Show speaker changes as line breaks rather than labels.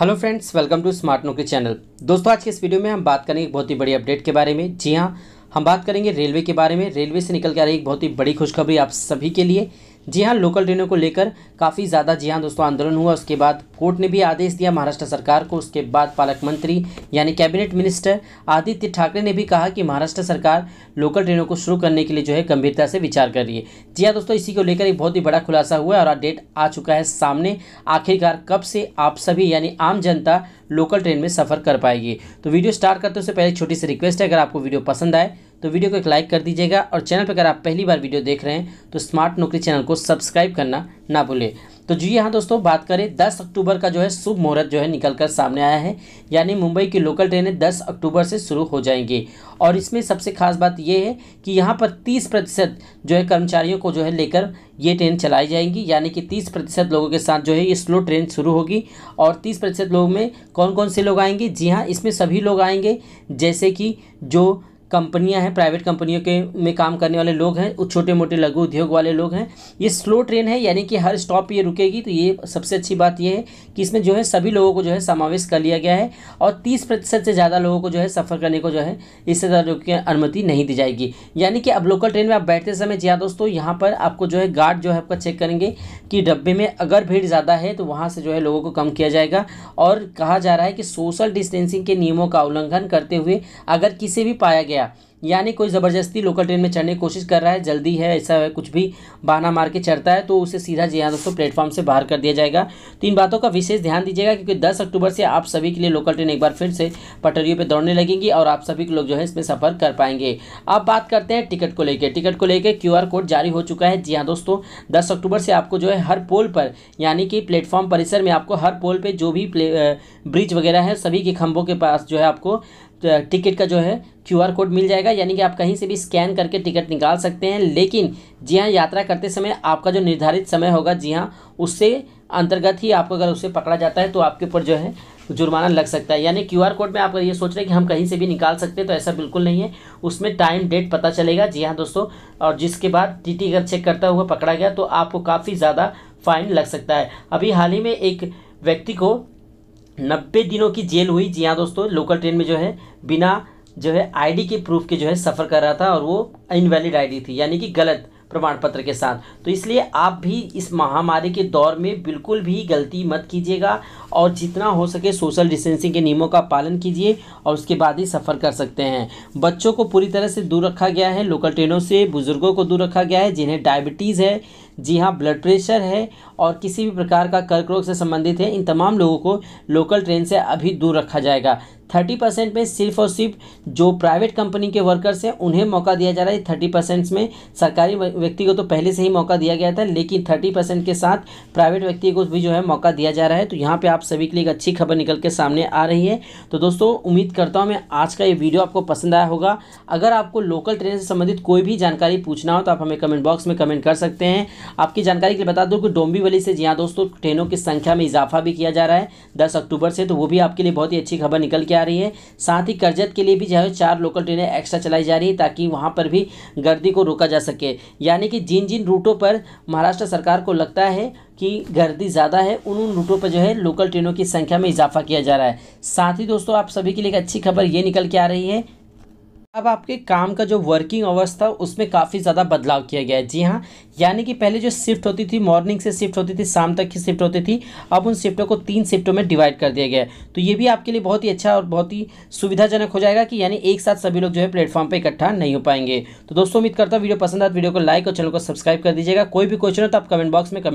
hello friends welcome to smart के channel दोस्तों आज के इस वीडियो में हम बात करेंगे एक बहुत ही बड़ी अपडेट के बारे में जी हाँ हम बात करेंगे रेलवे के बारे में रेलवे से निकल के आ रही एक बहुत ही बड़ी खुशखबरी आप सभी के लिए जी हाँ लोकल ट्रेनों को लेकर काफ़ी ज़्यादा जी हाँ दोस्तों आंदोलन हुआ उसके बाद कोर्ट ने भी आदेश दिया महाराष्ट्र सरकार को उसके बाद पालक मंत्री यानी कैबिनेट मिनिस्टर आदित्य ठाकरे ने भी कहा कि महाराष्ट्र सरकार लोकल ट्रेनों को शुरू करने के लिए जो है गंभीरता से विचार कर रही है जी हाँ दोस्तों इसी को लेकर एक बहुत ही बड़ा खुलासा हुआ है और डेट आ चुका है सामने आखिरकार कब से आप सभी यानी आम जनता लोकल ट्रेन में सफ़र कर पाएगी तो वीडियो स्टार्ट करते उससे पहले छोटी सी रिक्वेस्ट है अगर आपको वीडियो पसंद आए तो वीडियो को एक लाइक कर दीजिएगा और चैनल पर अगर आप पहली बार वीडियो देख रहे हैं तो स्मार्ट नौकरी चैनल को सब्सक्राइब करना ना भूलें तो जी हाँ दोस्तों बात करें 10 अक्टूबर का जो है शुभ मुहूर्त जो है निकल कर सामने आया है यानी मुंबई की लोकल ट्रेनें 10 अक्टूबर से शुरू हो जाएंगी और इसमें सबसे खास बात यह है कि यहाँ पर 30 प्रतिशत जो है कर्मचारियों को जो है लेकर ये ट्रेन चलाई जाएंगी यानी कि 30 प्रतिशत लोगों के साथ जो है ये स्लो ट्रेन शुरू होगी और तीस प्रतिशत लोगों में कौन कौन से लोग आएंगे जी हाँ इसमें सभी लोग आएंगे जैसे कि जो कंपनियां हैं प्राइवेट कंपनियों के में काम करने वाले लोग हैं छोटे मोटे लघु उद्योग वाले लोग हैं ये स्लो ट्रेन है यानी कि हर स्टॉप ये रुकेगी तो ये सबसे अच्छी बात ये है कि इसमें जो है सभी लोगों को जो है समावेश कर लिया गया है और तीस प्रतिशत से ज़्यादा लोगों को जो है सफ़र करने को जो है इससे ज़्यादा अनुमति नहीं दी जाएगी यानी कि अब लोकल ट्रेन में आप बैठते समय जी हाँ दोस्तों यहाँ पर आपको जो है गार्ड जो है आपका चेक करेंगे कि डब्बे में अगर भीड़ ज़्यादा है तो वहाँ से जो है लोगों को कम किया जाएगा और कहा जा रहा है कि सोशल डिस्टेंसिंग के नियमों का उल्लंघन करते हुए अगर किसी भी पाया गया गया यानी कोई ज़बरदस्ती लोकल ट्रेन में चढ़ने की कोशिश कर रहा है जल्दी है ऐसा है कुछ भी बहाना मार के चढ़ता है तो उसे सीधा जी हाँ दोस्तों प्लेटफॉर्म से बाहर कर दिया जाएगा तो इन बातों का विशेष ध्यान दीजिएगा क्योंकि दस अक्टूबर से आप सभी के लिए लोकल ट्रेन एक बार फिर से पटरियों पर दौड़ने लगेंगी और आप सभी लोग जो है इसमें सफ़र कर पाएंगे अब बात करते हैं टिकट को लेकर टिकट को लेकर क्यू कोड जारी हो चुका है जी हाँ दोस्तों दस अक्टूबर से आपको जो है हर पोल पर यानी कि प्लेटफॉर्म परिसर में आपको हर पोल पर जो भी ब्रिज वगैरह है सभी के खंभों के पास जो है आपको तो, टिकट का जो है क्यूआर कोड मिल जाएगा यानी कि आप कहीं से भी स्कैन करके टिकट निकाल सकते हैं लेकिन जी हाँ यात्रा करते समय आपका जो निर्धारित समय होगा जी हाँ उससे अंतर्गत ही आपको अगर उसे पकड़ा जाता है तो आपके ऊपर जो है जुर्माना लग सकता है यानी क्यूआर कोड में आप ये सोच रहे हैं कि हम कहीं से भी निकाल सकते हैं तो ऐसा बिल्कुल नहीं है उसमें टाइम डेट पता चलेगा जी हाँ दोस्तों और जिसके बाद टीटी अगर चेक करता हुआ पकड़ा गया तो आपको काफ़ी ज़्यादा फाइन लग सकता है अभी हाल ही में एक व्यक्ति को नब्बे दिनों की जेल हुई जी हाँ दोस्तों लोकल ट्रेन में जो है बिना जो है आईडी के प्रूफ के जो है सफ़र कर रहा था और वो इनवैलिड आईडी थी यानी कि गलत प्रमाण पत्र के साथ तो इसलिए आप भी इस महामारी के दौर में बिल्कुल भी गलती मत कीजिएगा और जितना हो सके सोशल डिस्टेंसिंग के नियमों का पालन कीजिए और उसके बाद ही सफ़र कर सकते हैं बच्चों को पूरी तरह से दूर रखा गया है लोकल ट्रेनों से बुज़ुर्गों को दूर रखा गया है जिन्हें डायबिटीज़ है जी हाँ ब्लड प्रेशर है और किसी भी प्रकार का कर्क रोग से संबंधित है इन तमाम लोगों को लोकल ट्रेन से अभी दूर रखा जाएगा थर्टी परसेंट में सिर्फ और सिर्फ जो प्राइवेट कंपनी के वर्कर्स हैं उन्हें मौका दिया जा रहा है थर्टी परसेंट में सरकारी व्यक्ति को तो पहले से ही मौका दिया गया था लेकिन थर्टी परसेंट के साथ प्राइवेट व्यक्ति को भी जो है मौका दिया जा रहा है तो यहाँ पर आप सभी के लिए एक अच्छी खबर निकल के सामने आ रही है तो दोस्तों उम्मीद करता हूँ मैं आज का ये वीडियो आपको पसंद आया होगा अगर आपको लोकल ट्रेन से संबंधित कोई भी जानकारी पूछना हो तो आप हमें कमेंट बॉक्स में कमेंट कर सकते हैं आपकी जानकारी के लिए बता दूँ कि डोंबीवली से जी हाँ दोस्तों ट्रेनों की संख्या में इजाफा भी किया जा रहा है दस अक्टूबर से तो वो भी आपके लिए बहुत ही अच्छी खबर निकल के जा रही है साथ ही करजत के लिए भी जो है चार लोकल ट्रेनें एक्स्ट्रा चलाई जा रही है ताकि वहाँ पर भी गर्दी को रोका जा सके यानी कि जिन जिन रूटों पर महाराष्ट्र सरकार को लगता है कि गर्दी ज़्यादा है उन उन रूटों पर जो है लोकल ट्रेनों की संख्या में इजाफा किया जा रहा है साथ ही दोस्तों आप सभी के लिए एक अच्छी खबर ये निकल के आ रही है अब आपके काम का जो वर्किंग आवर्स था उसमें काफ़ी ज़्यादा बदलाव किया गया है जी हाँ यानी कि पहले जो शिफ्ट होती थी मॉर्निंग से शिफ्ट होती थी शाम तक की शिफ्ट होती थी अब उन शिफ्टों को तीन शिफ्टों में डिवाइड कर दिया गया है तो ये भी आपके लिए बहुत ही अच्छा और बहुत ही सुविधाजनक हो जाएगा कि यानी एक साथ सभी लोग जो है प्लेटफॉर्म पर इकट्ठा नहीं हो पाएंगे तो दोस्तों उम्मीद करता हूँ वीडियो पसंद आता तो वीडियो को लाइक और चैनल को सब्सक्राइब कर दीजिएगा कोई भी क्वेश्चन हो तो आप कमेंट बॉक्स में कमेंट